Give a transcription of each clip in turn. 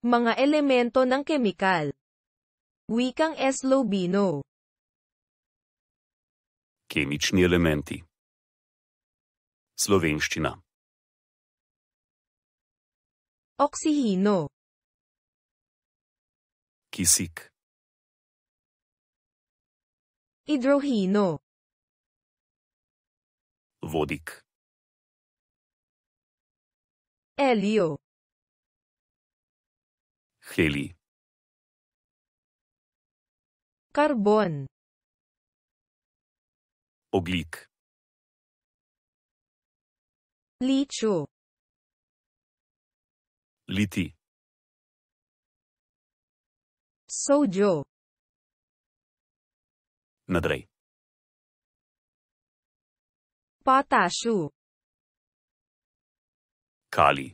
Mga elemento ng kemikal. Wikang Eslobino. Kemični elementi. Slovenščina. Oksihino. Kisik. Hidrohino. Vodik. Elio. خیلی карбон углик личу лити соджо надрей поташу калий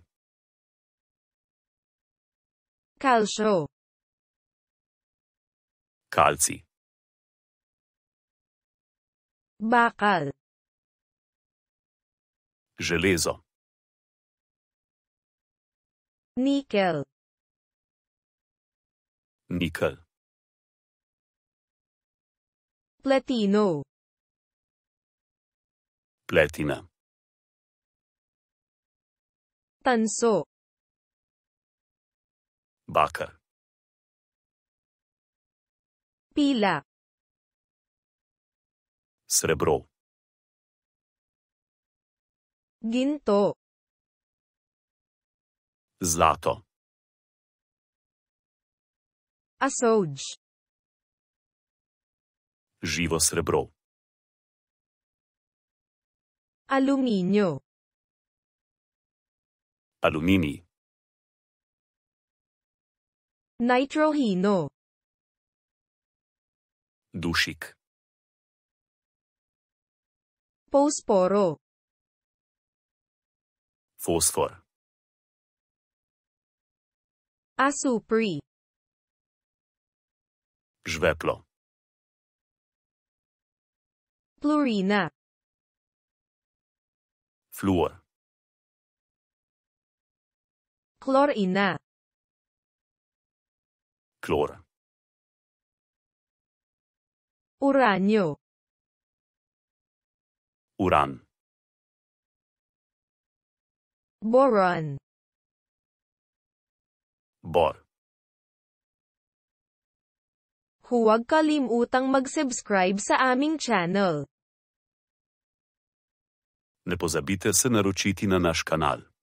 Kalšov. Kalci. Bakal. Železo. Nikel. Nikel. Platino. Pletina. Tanso собака. Пила. Сребро. Гинто. Злато. Асоудж. Живо сребро. Алюминио. Алюминий. Nitrohino Dušik. Posporo. Fosfor. Asupri. Žveplo. Plurina. Fluor. Chlorina. klor. Uranjo. Uran. Boron. Bor. Huwag kalimutang mag-subscribe sa aming channel. Ne pozabite se naročiti na naš kanal.